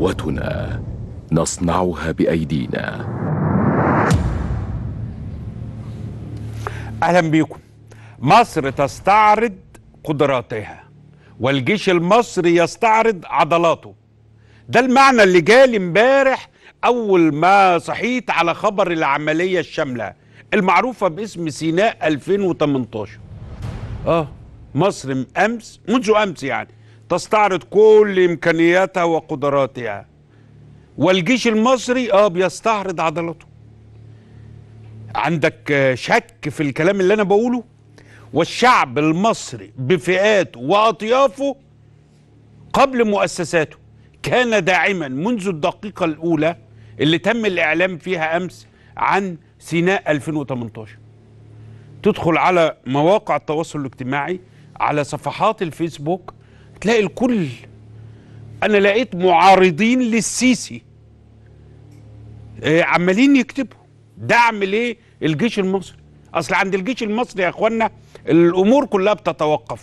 قوتنا نصنعها بايدينا اهلا بيكم مصر تستعرض قدراتها والجيش المصري يستعرض عضلاته ده المعنى اللي جالي امبارح اول ما صحيت على خبر العمليه الشامله المعروفه باسم سيناء 2018 اه مصر امس منذ امس يعني تستعرض كل إمكانياتها وقدراتها والجيش المصري آه بيستعرض عضلاته عندك آه، شك في الكلام اللي أنا بقوله والشعب المصري بفئاته وأطيافه قبل مؤسساته كان داعما منذ الدقيقة الأولى اللي تم الإعلام فيها أمس عن سيناء 2018 تدخل على مواقع التواصل الاجتماعي على صفحات الفيسبوك تلاقي الكل انا لقيت معارضين للسيسي آه، عمالين يكتبوا دعم ليه الجيش المصري اصل عند الجيش المصري يا اخوانا الامور كلها بتتوقف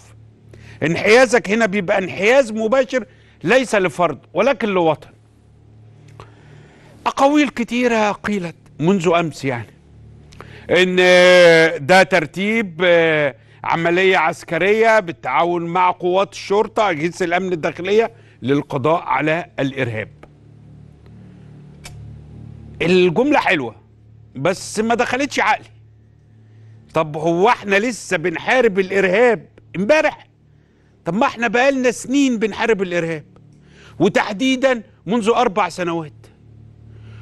انحيازك هنا بيبقى انحياز مباشر ليس لفرد ولكن لوطن اقاويل كتيره قيلت منذ امس يعني ان آه، ده ترتيب آه، عملية عسكرية بالتعاون مع قوات الشرطة أجهزة الأمن الداخلية للقضاء على الإرهاب الجملة حلوة بس ما دخلتش عقلي طب هو احنا لسه بنحارب الإرهاب امبارح طب ما احنا بقالنا سنين بنحارب الإرهاب وتحديدا منذ أربع سنوات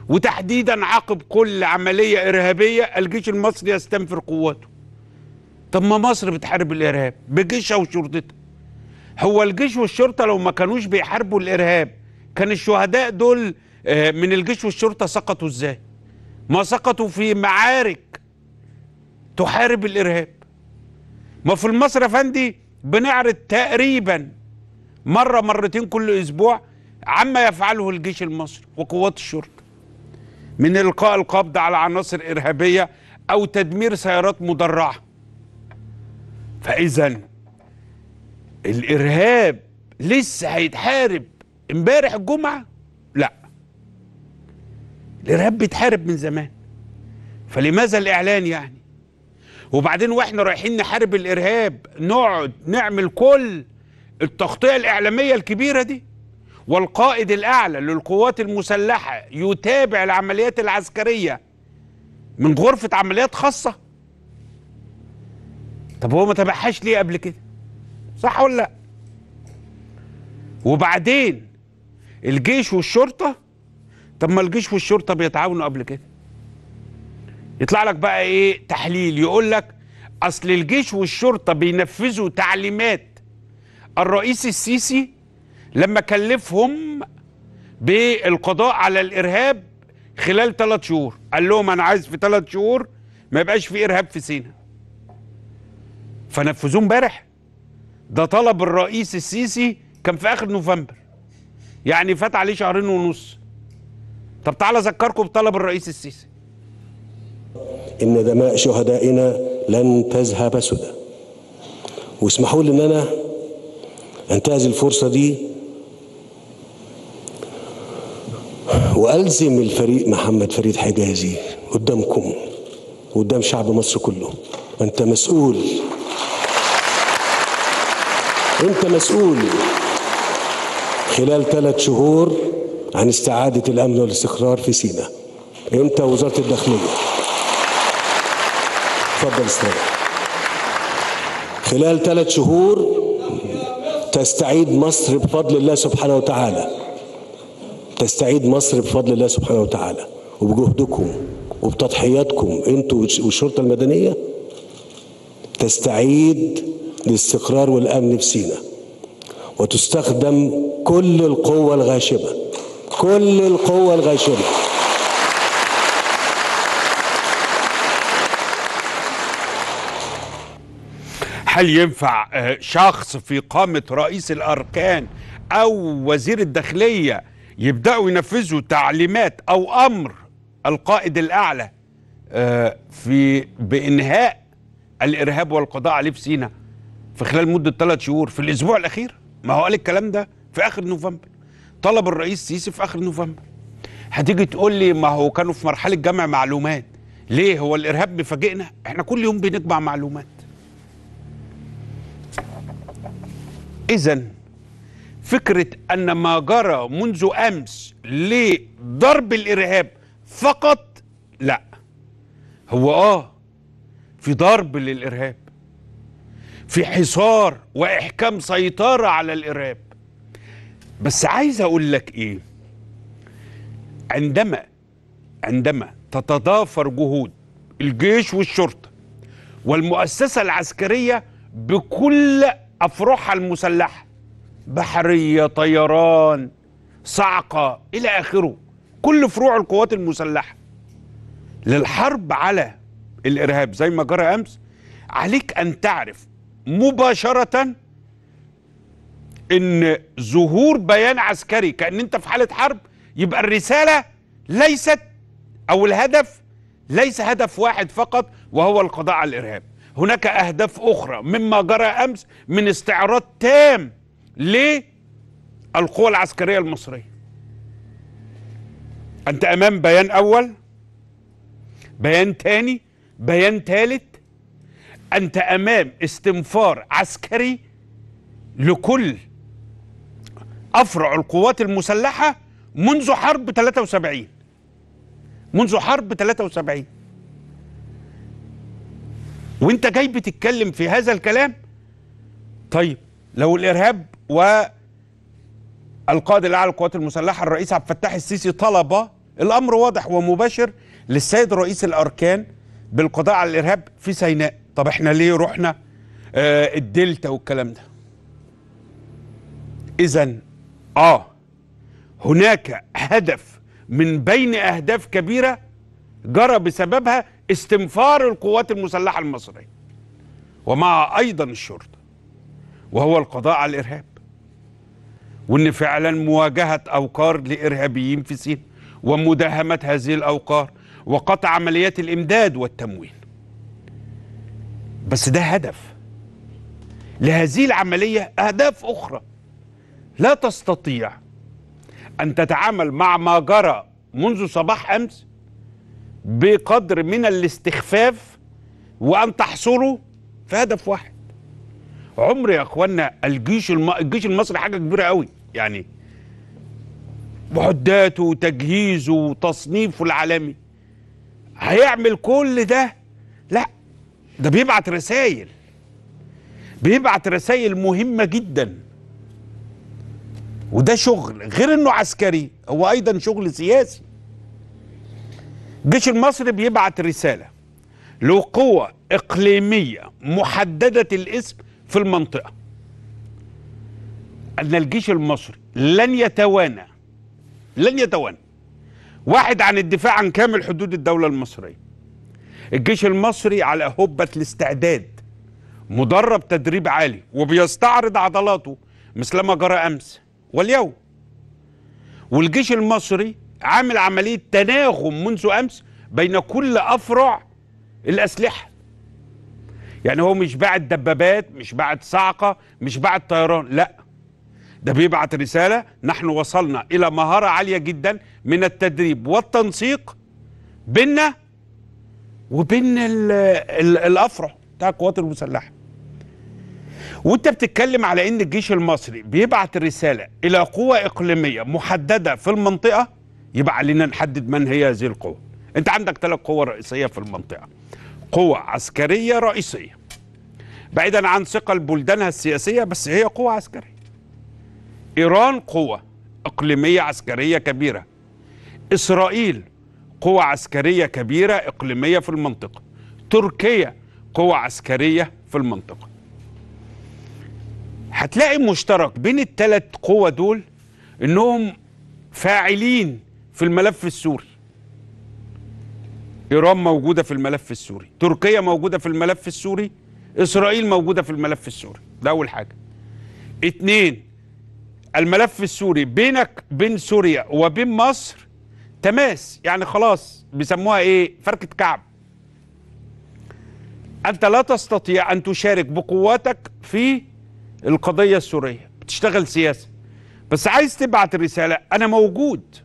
وتحديدا عقب كل عملية إرهابية الجيش المصري يستنفر قواته طب ما مصر بتحارب الارهاب بجيشها وشرطتها هو الجيش والشرطه لو ما كانوش بيحاربوا الارهاب كان الشهداء دول آه، من الجيش والشرطه سقطوا ازاي ما سقطوا في معارك تحارب الارهاب ما في مصر يا فندي بنعرض تقريبا مره مرتين كل اسبوع عما يفعله الجيش المصري وقوات الشرطه من القاء القبض على عناصر ارهابيه او تدمير سيارات مدرعه فاذا الارهاب لسه هيتحارب امبارح الجمعه لا الارهاب بيتحارب من زمان فلماذا الاعلان يعني وبعدين واحنا رايحين نحارب الارهاب نقعد نعمل كل التغطيه الاعلاميه الكبيره دي والقائد الاعلى للقوات المسلحه يتابع العمليات العسكريه من غرفه عمليات خاصه طب هو ما تبعهاش ليه قبل كده صح ولا لا وبعدين الجيش والشرطه طب ما الجيش والشرطه بيتعاونوا قبل كده يطلع لك بقى ايه تحليل يقول لك اصل الجيش والشرطه بينفذوا تعليمات الرئيس السيسي لما كلفهم بالقضاء على الارهاب خلال ثلاث شهور قال لهم انا عايز في ثلاث شهور ما يبقاش في ارهاب في سينا فنفذوه امبارح ده طلب الرئيس السيسي كان في اخر نوفمبر يعني فات عليه شهرين ونص طب تعالى اذكركم بطلب الرئيس السيسي ان دماء شهدائنا لن تذهب سدى واسمحوا لي ان انا انتهز الفرصه دي والزم الفريق محمد فريد حجازي قدامكم وقدام شعب مصر كله انت مسؤول أنت مسؤول خلال ثلاث شهور عن استعادة الأمن والاستقرار في سيناء أنت وزارة الداخلية تفضل استاذ خلال ثلاث شهور تستعيد مصر بفضل الله سبحانه وتعالى تستعيد مصر بفضل الله سبحانه وتعالى وبجهدكم وبتضحياتكم انتوا والشرطه المدنيه تستعيد للاستقرار والأمن في سيناء وتستخدم كل القوة الغاشمة كل القوة الغاشمة هل ينفع آه، شخص في قامة رئيس الأركان أو وزير الداخلية يبدأوا ينفذوا تعليمات أو أمر القائد الأعلى آه، في بإنهاء الإرهاب والقضاء عليه في سيناء في خلال مده ثلاث شهور في الاسبوع الاخير ما هو قال الكلام ده في اخر نوفمبر طلب الرئيس سيسي في اخر نوفمبر هتيجي تقول لي ما هو كانوا في مرحله جمع معلومات ليه هو الارهاب مفاجئنا احنا كل يوم بنجمع معلومات اذا فكره ان ما جرى منذ امس لضرب الارهاب فقط لا هو اه في ضرب للارهاب في حصار واحكام سيطره على الارهاب بس عايز اقول لك ايه عندما عندما تتضافر جهود الجيش والشرطه والمؤسسه العسكريه بكل افرعها المسلحه بحريه طيران صعقه الى اخره كل فروع القوات المسلحه للحرب على الارهاب زي ما جرى امس عليك ان تعرف مباشرة ان ظهور بيان عسكري كأن انت في حالة حرب يبقى الرسالة ليست او الهدف ليس هدف واحد فقط وهو القضاء على الارهاب هناك اهداف اخرى مما جرى امس من استعراض تام للقوى العسكريه المصريه انت امام بيان اول بيان تاني بيان تالت أنت أمام استنفار عسكري لكل أفرع القوات المسلحة منذ حرب 73 منذ حرب 73 وانت جاي بتتكلم في هذا الكلام طيب لو الارهاب و القائد الاعلى للقوات المسلحه الرئيس عبد الفتاح السيسي طلب الامر واضح ومباشر للسيد رئيس الاركان بالقضاء على الارهاب في سيناء طب احنا ليه رحنا آه الدلتا والكلام ده اذا اه هناك هدف من بين اهداف كبيره جرى بسببها استنفار القوات المسلحه المصريه ومع ايضا الشرطه وهو القضاء على الارهاب وان فعلا مواجهه اوقار لارهابيين في سينا ومداهمه هذه الاوقار وقطع عمليات الامداد والتموين بس ده هدف لهذه العملية أهداف أخرى لا تستطيع أن تتعامل مع ما جرى منذ صباح أمس بقدر من الاستخفاف وأن تحصره في هدف واحد عمر يا إخوانا الجيش, الم... الجيش المصري حاجة كبيرة قوي يعني معداته وتجهيزه وتصنيفه العالمي هيعمل كل ده لا ده بيبعت رسائل بيبعت رسائل مهمة جدا وده شغل غير انه عسكري هو ايضا شغل سياسي الجيش المصري بيبعت رسالة لقوى إقليمية محددة الاسم في المنطقة أن الجيش المصري لن يتوانى لن يتوانى واحد عن الدفاع عن كامل حدود الدولة المصرية الجيش المصري على هبة الاستعداد مدرب تدريب عالي وبيستعرض عضلاته مثل ما جرى أمس واليوم والجيش المصري عامل عملية تناغم منذ أمس بين كل أفرع الأسلحة يعني هو مش باعت دبابات مش باعت صعقة مش باعت طيران لا ده بيبعت رسالة نحن وصلنا إلى مهارة عالية جدا من التدريب والتنسيق بيننا وبين الـ الـ الافرع بتاع القوات المسلحه وانت بتتكلم على ان الجيش المصري بيبعت رساله الى قوه اقليميه محدده في المنطقه يبقى علينا نحدد من هي هذه القوه انت عندك ثلاث قوى رئيسيه في المنطقه قوه عسكريه رئيسيه بعيدا عن ثقل بلدانها السياسيه بس هي قوه عسكريه ايران قوه اقليميه عسكريه كبيره اسرائيل قوة عسكرية كبيرة إقليمية في المنطقة تركيا قوة عسكرية في المنطقة هتلاقي مشترك بين الثلاث قوى دول انهم فاعلين في الملف السوري ايران موجوده في الملف السوري تركيا موجوده في الملف السوري اسرائيل موجوده في الملف السوري ده اول حاجه اتنين الملف السوري بينك بين سوريا وبين مصر تماس يعني خلاص بيسموها ايه فركه كعب انت لا تستطيع ان تشارك بقواتك في القضيه السوريه بتشتغل سياسه بس عايز تبعت رساله انا موجود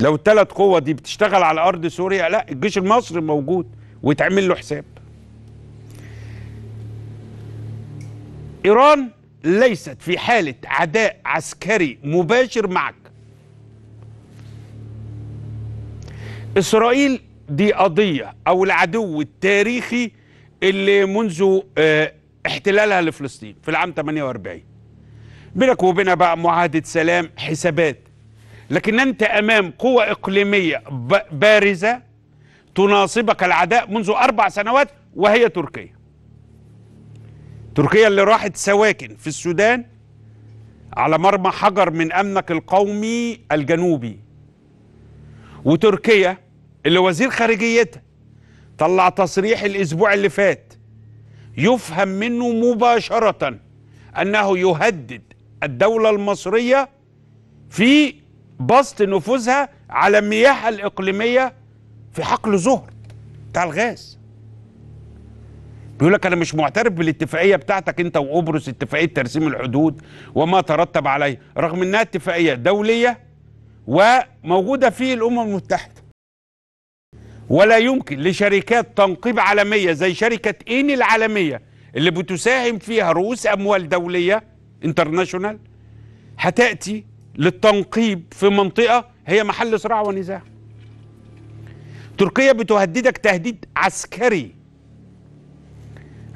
لو الثلاث قوة دي بتشتغل على أرض سوريا لا الجيش المصري موجود ويتعمل له حساب إيران ليست في حالة عداء عسكري مباشر معك إسرائيل دي قضية أو العدو التاريخي اللي منذ آه، احتلالها لفلسطين في العام 48 بينك وبينها بقى معاهدة سلام حسابات لكن أنت أمام قوة إقليمية بارزة تناصبك العداء منذ أربع سنوات وهي تركيا تركيا اللي راحت سواكن في السودان على مرمى حجر من أمنك القومي الجنوبي وتركيا اللي وزير خارجيتها طلع تصريح الاسبوع اللي فات يفهم منه مباشره انه يهدد الدوله المصريه في بسط نفوذها على المياه الاقليميه في حقل زهر بتاع الغاز بيقول لك انا مش معترف بالاتفاقيه بتاعتك انت وقبرص اتفاقيه ترسيم الحدود وما ترتب عليه رغم انها اتفاقيه دوليه وموجوده في الامم المتحده ولا يمكن لشركات تنقيب عالمية زي شركة إين العالمية اللي بتساهم فيها رؤوس أموال دولية انترناشونال هتأتي للتنقيب في منطقة هي محل صراع ونزاع تركيا بتهددك تهديد عسكري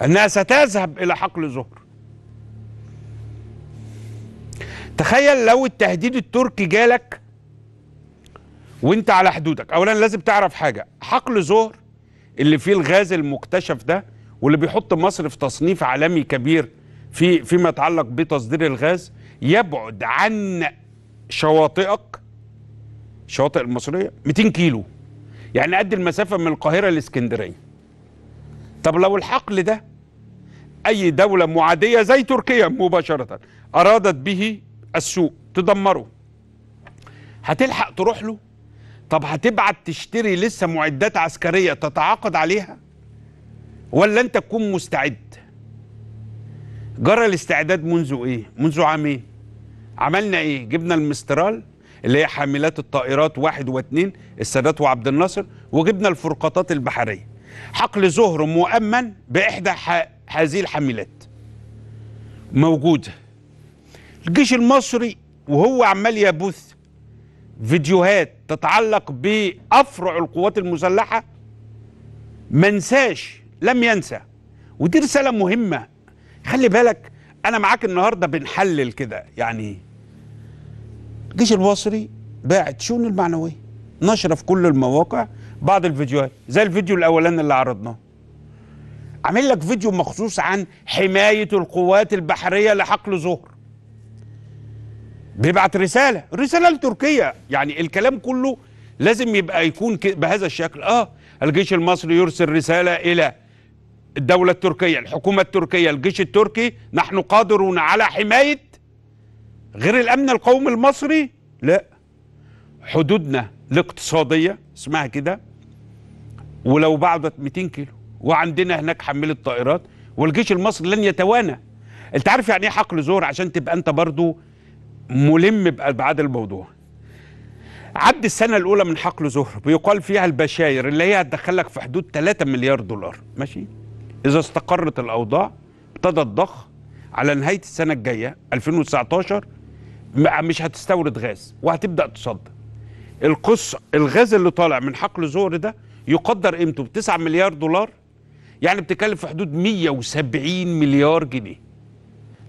أنها ستذهب إلى حقل زهر تخيل لو التهديد التركي جالك وانت على حدودك اولا لازم تعرف حاجه حقل زهر اللي فيه الغاز المكتشف ده واللي بيحط مصر في تصنيف عالمي كبير في فيما يتعلق بتصدير الغاز يبعد عن شواطئك الشواطئ المصريه 200 كيلو يعني قد المسافه من القاهره لاسكندريه طب لو الحقل ده اي دوله معاديه زي تركيا مباشره ارادت به السوق تدمره هتلحق تروح له طب هتبعت تشتري لسه معدات عسكرية تتعاقد عليها ولا أنت تكون مستعد جرى الاستعداد منذ إيه منذ عامين ايه؟ عملنا إيه جبنا المسترال اللي هي حاملات الطائرات واحد واثنين السادات وعبد الناصر وجبنا الفرقاطات البحرية حقل زهر مؤمن بإحدى هذه الحاملات موجودة الجيش المصري وهو عمال يبث فيديوهات تتعلق بافرع القوات المسلحه منساش لم ينسى ودي رساله مهمه خلي بالك انا معاك النهارده بنحلل كده يعني الجيش المصري باعت شؤون المعنويه نشر في كل المواقع بعض الفيديوهات زي الفيديو الاولاني اللي عرضناه عامل لك فيديو مخصوص عن حمايه القوات البحريه لحقل زهر بيبعت رساله الرساله لتركيا يعني الكلام كله لازم يبقى يكون بهذا الشكل اه الجيش المصري يرسل رساله الى الدوله التركيه الحكومه التركيه الجيش التركي نحن قادرون على حمايه غير الامن القومي المصري لا حدودنا الاقتصاديه اسمها كده ولو بعدت 200 كيلو وعندنا هناك حمل طائرات والجيش المصري لن يتوانى انت عارف يعني ايه حقل زور عشان تبقى انت برضو ملم بأبعاد الموضوع عد السنة الأولى من حقل زهر بيقال فيها البشاير اللي هي هتدخلك في حدود 3 مليار دولار ماشي إذا استقرت الأوضاع ابتدى الضخ على نهاية السنة الجاية 2019 مش هتستورد غاز وهتبدأ تصدر القصة الغاز اللي طالع من حقل زهر ده يقدر قيمته ب 9 مليار دولار يعني بتتكلم في حدود 170 مليار جنيه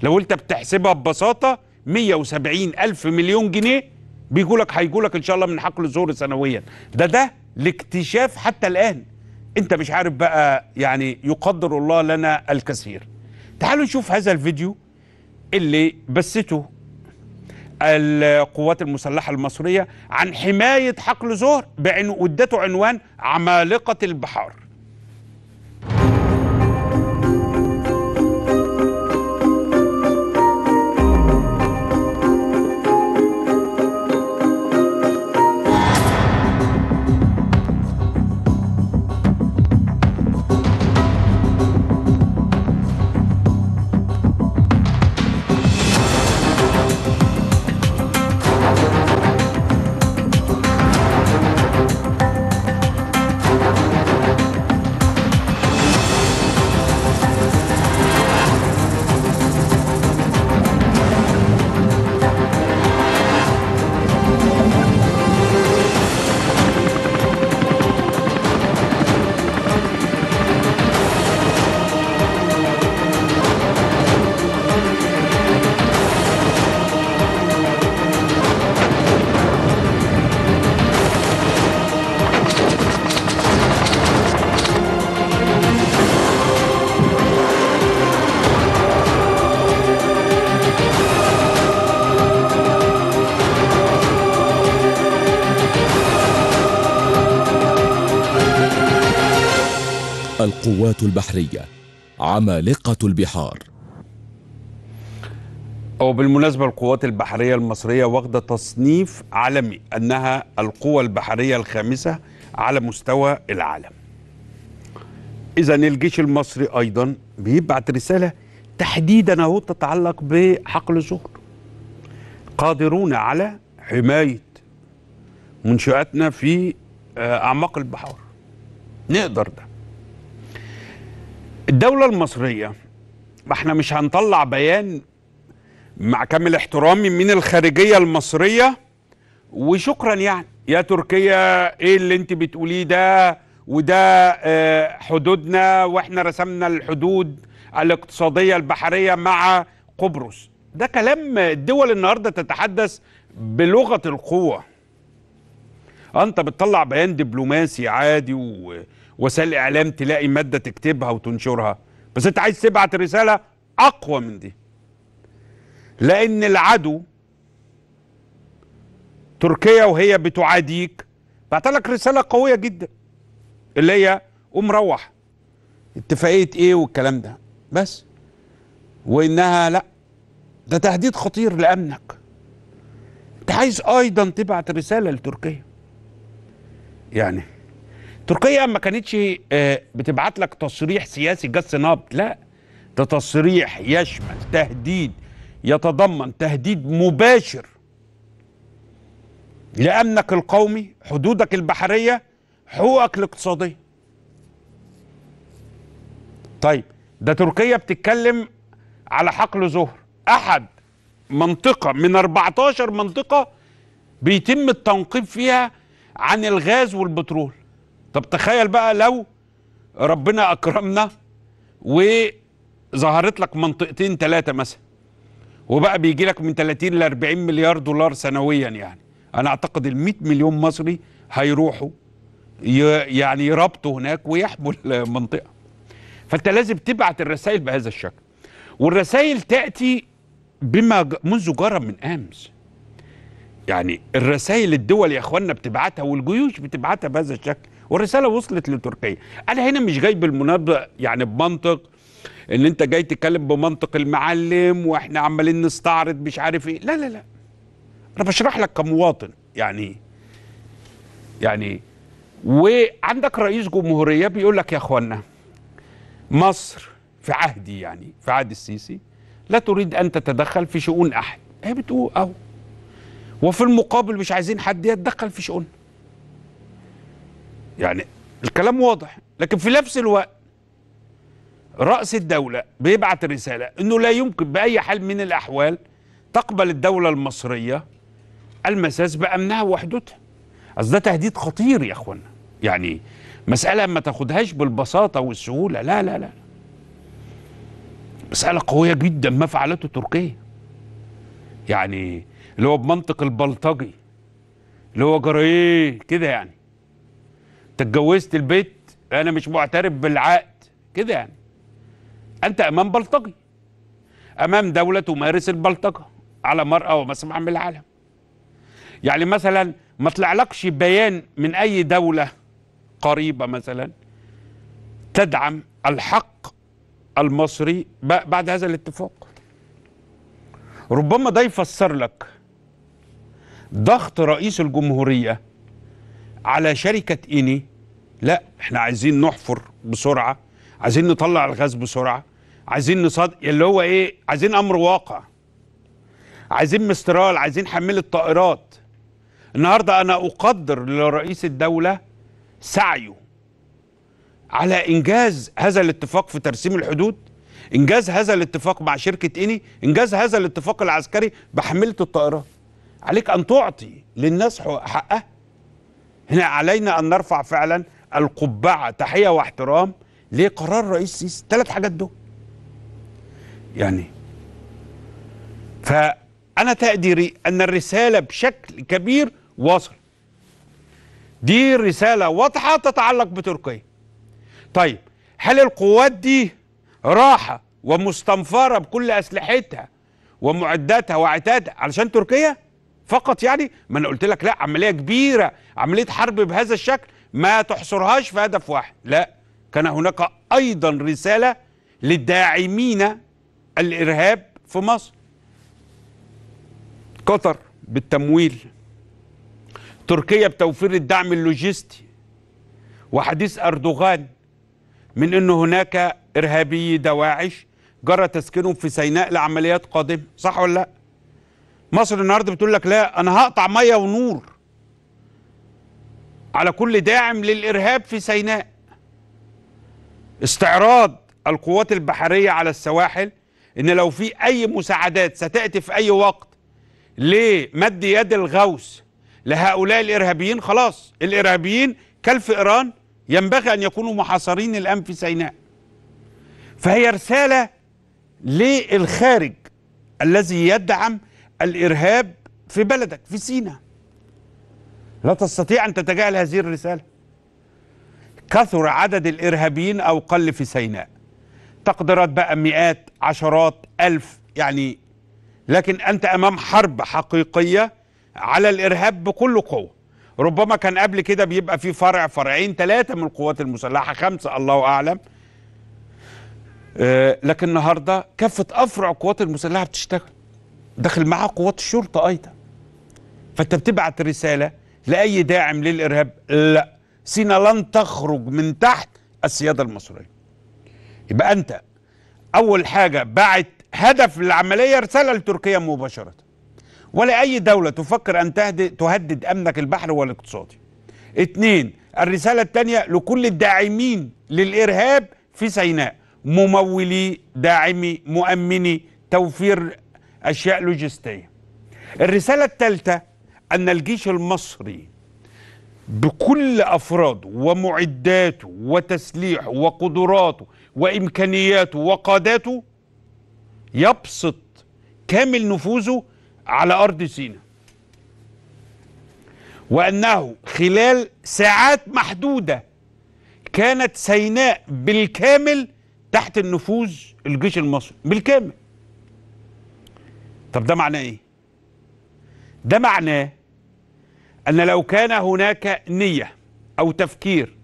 لو انت بتحسبها ببساطه 170 ألف مليون جنيه بيقولك لك لك إن شاء الله من حقل الزهر سنويا ده ده الاكتشاف حتى الآن أنت مش عارف بقى يعني يقدر الله لنا الكثير تعالوا نشوف هذا الفيديو اللي بثته القوات المسلحة المصرية عن حماية حقل زهر بأنه عنوان عمالقة البحار القوات البحرية عمالقة البحار أو بالمناسبة القوات البحرية المصرية واخدة تصنيف عالمي أنها القوة البحرية الخامسة على مستوى العالم إذا الجيش المصري أيضا بيبعت رسالة تحديدا أهو تتعلق بحقل زهر قادرون على حماية منشآتنا في آه، أعماق البحار نقدر ده الدولة المصرية ما احنا مش هنطلع بيان مع كامل احترامي من الخارجية المصرية وشكرا يعني يا تركيا ايه اللي انت بتقوليه ده وده آه، حدودنا واحنا رسمنا الحدود الاقتصادية البحرية مع قبرص ده كلام الدول النهاردة تتحدث بلغة القوة آه، انت بتطلع بيان دبلوماسي عادي و وسائل الاعلام تلاقي ماده تكتبها وتنشرها بس انت عايز تبعت رساله اقوى من دي لان العدو تركيا وهي بتعاديك بعت لك رساله قويه جدا اللي هي قوم روح اتفاقيه ايه والكلام ده بس وانها لا ده تهديد خطير لامنك انت عايز ايضا تبعت رساله لتركيا يعني تركيا ما كانتش آه، بتبعت لك تصريح سياسي جس نبض لا ده تصريح يشمل تهديد يتضمن تهديد مباشر لأمنك القومي حدودك البحرية حقوقك الاقتصادية طيب ده تركيا بتتكلم على حقل زهر أحد منطقة من 14 منطقة بيتم التنقيب فيها عن الغاز والبترول طب تخيل بقى لو ربنا اكرمنا وظهرت لك منطقتين ثلاثه مثلا وبقى بيجي لك من 30 ل 40 مليار دولار سنويا يعني انا اعتقد ال 100 مليون مصري هيروحوا يعني يربطوا هناك ويحموا المنطقه فانت لازم تبعت الرسائل بهذا الشكل والرسائل تاتي بما منذ جرى من امس يعني الرسائل الدول يا اخوانا بتبعتها والجيوش بتبعتها بهذا الشكل والرساله وصلت لتركيا انا هنا مش جاي بالمنابذه يعني بمنطق ان انت جاي تتكلم بمنطق المعلم واحنا عمالين نستعرض مش عارف ايه لا لا لا انا بشرح لك كمواطن يعني يعني وعندك رئيس جمهوريه بيقول لك يا اخوانا مصر في عهدي يعني في عهد السيسي لا تريد ان تتدخل في شؤون احد هي بتقول اهو وفي المقابل مش عايزين حد يتدخل في شؤوننا يعني الكلام واضح لكن في نفس الوقت رأس الدولة بيبعت رسالة أنه لا يمكن بأي حال من الأحوال تقبل الدولة المصرية المساس بأمنها وحدتها أصل ده تهديد خطير يا أخوانا يعني مسألة ما تاخدهاش بالبساطة والسهولة لا لا لا مسألة قوية جدا ما فعلته تركيا يعني اللي هو بمنطق البلطجي اللي هو جرى ايه كده يعني اتجوزت البيت انا مش معترف بالعقد كده يعني انت امام بلطجي امام دوله تمارس البلطجه على مراه ومسمع من العالم يعني مثلا ما طلعلكش بيان من اي دوله قريبه مثلا تدعم الحق المصري بعد هذا الاتفاق ربما ده يفسر لك ضغط رئيس الجمهوريه على شركه ايني لا احنا عايزين نحفر بسرعه عايزين نطلع الغاز بسرعه عايزين نصاد اللي هو ايه عايزين امر واقع عايزين مسترال عايزين حمل الطائرات النهارده انا اقدر لرئيس الدوله سعيه على انجاز هذا الاتفاق في ترسيم الحدود انجاز هذا الاتفاق مع شركه اني انجاز هذا الاتفاق العسكري بحمله الطائرات عليك ان تعطي للناس حقها هنا علينا ان نرفع فعلا القبعه تحيه واحترام ليه قرار رئيس السيسي ثلاث حاجات دول يعني فانا تقديري ان الرساله بشكل كبير واصل دي رساله واضحه تتعلق بتركيا طيب هل القوات دي راحه ومستنفره بكل اسلحتها ومعداتها وعتادها علشان تركيا فقط يعني ما انا قلت لك لا عمليه كبيره عمليه حرب بهذا الشكل ما تحصرهاش في هدف واحد لا كان هناك أيضا رسالة للداعمين الإرهاب في مصر قطر بالتمويل تركيا بتوفير الدعم اللوجستي وحديث أردوغان من أن هناك إرهابي دواعش جرى تسكنهم في سيناء لعمليات قادمة صح ولا لا مصر النهاردة بتقول لك لا أنا هقطع مية ونور على كل داعم للإرهاب في سيناء استعراض القوات البحرية على السواحل إن لو في أي مساعدات ستأتي في أي وقت لمد يد الغوث لهؤلاء الإرهابيين خلاص الإرهابيين كلف إيران ينبغي أن يكونوا محاصرين الآن في سيناء فهي رسالة للخارج الذي يدعم الإرهاب في بلدك في سيناء لا تستطيع أن تتجاهل هذه الرسالة كثر عدد الإرهابيين أو قل في سيناء تقديرات بقى مئات عشرات ألف يعني لكن أنت أمام حرب حقيقية على الإرهاب بكل قوة ربما كان قبل كده بيبقى في فرع فرعين ثلاثة من القوات المسلحة خمسة الله أعلم أه لكن النهاردة كافة أفرع القوات المسلحة بتشتغل داخل معاها قوات الشرطة أيضا فأنت بتبعت رسالة لأي داعم للإرهاب لا سينا لن تخرج من تحت السيادة المصرية يبقى أنت أول حاجة بعت هدف العملية رسالة لتركيا مباشرة ولا أي دولة تفكر أن تهدد أمنك البحري والاقتصادي اتنين الرسالة الثانية لكل الداعمين للإرهاب في سيناء ممولي داعمي مؤمني توفير أشياء لوجستية الرسالة الثالثة أن الجيش المصري بكل أفراده ومعداته وتسليحه وقدراته وإمكانياته وقاداته يبسط كامل نفوذه على أرض سيناء وأنه خلال ساعات محدودة كانت سيناء بالكامل تحت النفوذ الجيش المصري بالكامل طب ده معناه ايه ده معناه أن لو كان هناك نية أو تفكير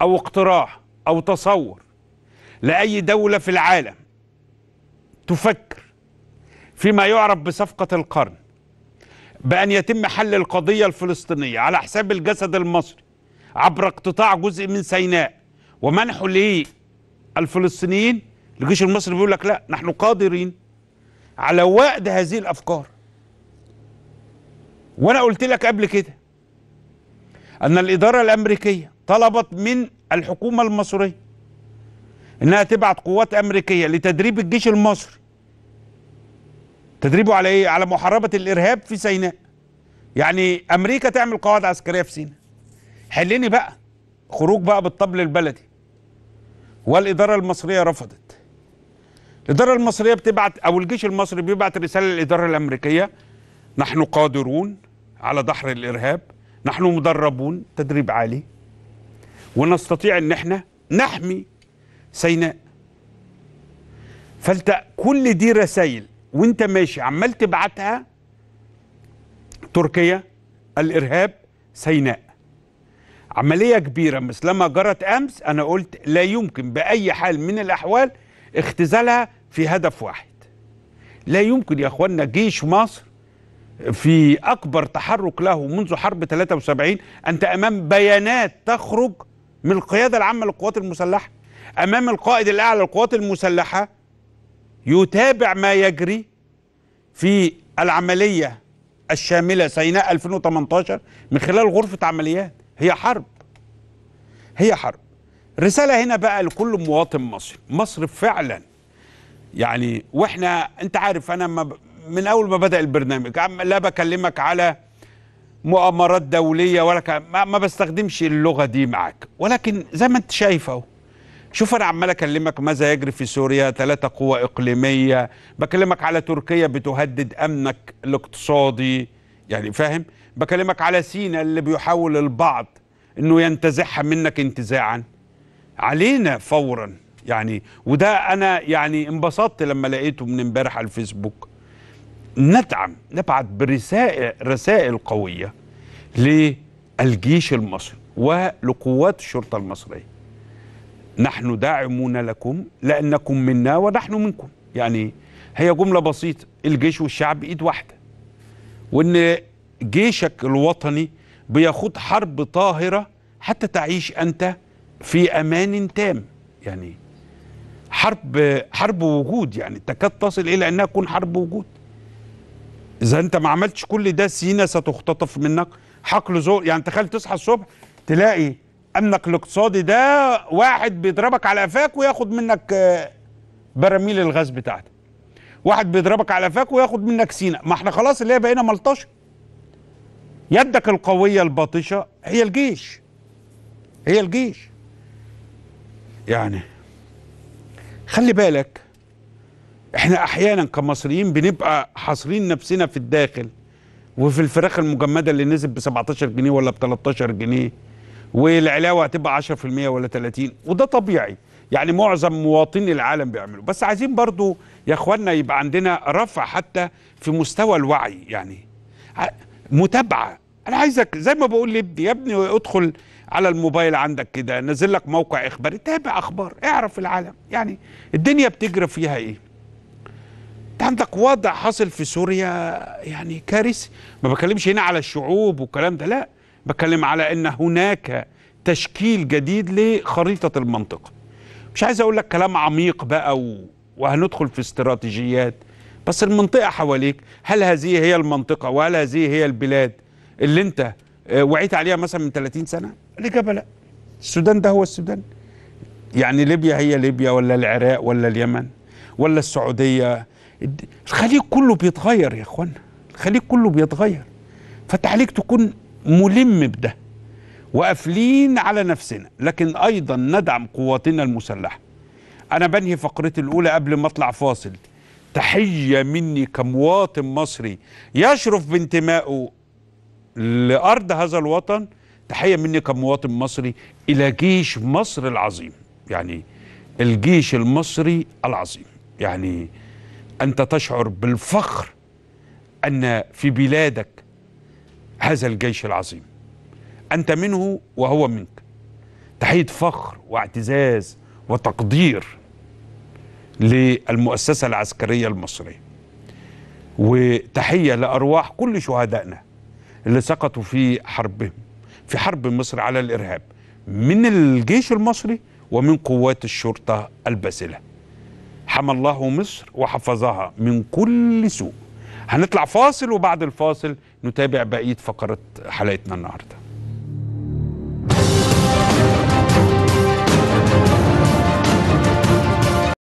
أو اقتراح أو تصور لأي دولة في العالم تفكر فيما يعرف بصفقة القرن بأن يتم حل القضية الفلسطينية على حساب الجسد المصري عبر اقتطاع جزء من سيناء ومنحه للفلسطينيين الجيش المصري بيقول لك لا نحن قادرين على وأد هذه الأفكار وأنا قلت لك قبل كده أن الإدارة الأمريكية طلبت من الحكومة المصرية إنها تبعت قوات أمريكية لتدريب الجيش المصري تدريبه على إيه؟ على محاربة الإرهاب في سيناء يعني أمريكا تعمل قواعد عسكرية في سيناء حلني بقى خروج بقى بالطبل البلدي والإدارة المصرية رفضت الإدارة المصرية بتبعت أو الجيش المصري بيبعت رسالة للإدارة الأمريكية نحن قادرون على دحر الإرهاب نحن مدربون تدريب عالي ونستطيع ان احنا نحمي سيناء فانت كل دي رسائل وانت ماشي عمال تبعتها تركيا الارهاب سيناء عملية كبيرة مثل لما جرت أمس أنا قلت لا يمكن بأي حال من الأحوال اختزالها في هدف واحد لا يمكن يا أخوانا جيش مصر في أكبر تحرك له منذ حرب 73 أنت أمام بيانات تخرج من القيادة العامة للقوات المسلحة أمام القائد الأعلى للقوات المسلحة يتابع ما يجري في العملية الشاملة سيناء 2018 من خلال غرفة عمليات هي حرب هي حرب رسالة هنا بقى لكل مواطن مصري مصر فعلا يعني واحنا انت عارف انا ما من اول ما بدا البرنامج لا بكلمك على مؤامرات دوليه ولا ك... ما, ما بستخدمش اللغه دي معاك ولكن زي ما انت شايف اهو شوف انا عمال اكلمك ماذا يجري في سوريا ثلاثه قوى اقليميه بكلمك على تركيا بتهدد امنك الاقتصادي يعني فاهم بكلمك على سينا اللي بيحاول البعض انه ينتزعها منك انتزاعا علينا فورا يعني وده انا يعني انبسطت لما لقيته من امبارح على الفيسبوك ندعم نبعث برسائل رسائل قوية للجيش المصري ولقوات الشرطة المصرية نحن داعمون لكم لأنكم منا ونحن منكم يعني هي جملة بسيطة الجيش والشعب إيد واحدة وإن جيشك الوطني بيخوض حرب طاهرة حتى تعيش أنت في أمان تام يعني حرب حرب وجود يعني تكاد تصل إلى أنها تكون حرب وجود اذا انت ما عملتش كل ده سينا ستختطف منك حقل ذوق يعني تخيل تصحى الصبح تلاقي امنك الاقتصادي ده واحد بيضربك على قفاك وياخد منك آه، براميل الغاز بتاعتك واحد بيضربك على قفاك وياخد منك سينا ما احنا خلاص اللي هي بقينا ملطشه يدك القويه الباطشه هي الجيش هي الجيش يعني خلي بالك احنا احيانا كمصريين بنبقى حاصرين نفسنا في الداخل وفي الفراخ المجمده اللي نزل ب 17 جنيه ولا ب 13 جنيه والعلاوه هتبقى 10% ولا 30 وده طبيعي يعني معظم مواطني العالم بيعملوا بس عايزين برضو يا اخوانا يبقى عندنا رفع حتى في مستوى الوعي يعني متابعه انا عايزك زي ما بقول لابني يا ابني ادخل على الموبايل عندك كده نزل لك موقع اخباري تابع اخبار اعرف العالم يعني الدنيا بتجري فيها ايه انت عندك وضع حاصل في سوريا يعني كارثي ما بكلمش هنا على الشعوب والكلام ده لا بتكلم على ان هناك تشكيل جديد لخريطه المنطقه مش عايز اقول لك كلام عميق بقى و... وهندخل في استراتيجيات بس المنطقه حواليك هل هذه هي المنطقه وهل هذه هي البلاد اللي انت آه، وعيت عليها مثلا من 30 سنه الاجابه لا السودان ده هو السودان يعني ليبيا هي ليبيا ولا العراق ولا اليمن ولا السعوديه الخليج كله بيتغير يا اخوانا الخليج كله بيتغير فانت عليك تكون ملم بده وقافلين على نفسنا لكن ايضا ندعم قواتنا المسلحه انا بنهي فقرتي الاولى قبل ما اطلع فاصل تحيه مني كمواطن مصري يشرف بانتمائه لارض هذا الوطن تحيه مني كمواطن مصري الى جيش مصر العظيم يعني الجيش المصري العظيم يعني أنت تشعر بالفخر أن في بلادك هذا الجيش العظيم أنت منه وهو منك تحية فخر واعتزاز وتقدير للمؤسسة العسكرية المصرية وتحية لأرواح كل شهدائنا اللي سقطوا في حربهم في حرب مصر على الإرهاب من الجيش المصري ومن قوات الشرطة الباسلة حمى الله مصر وحفظها من كل سوء هنطلع فاصل وبعد الفاصل نتابع بقية فقرة حلقتنا النهارده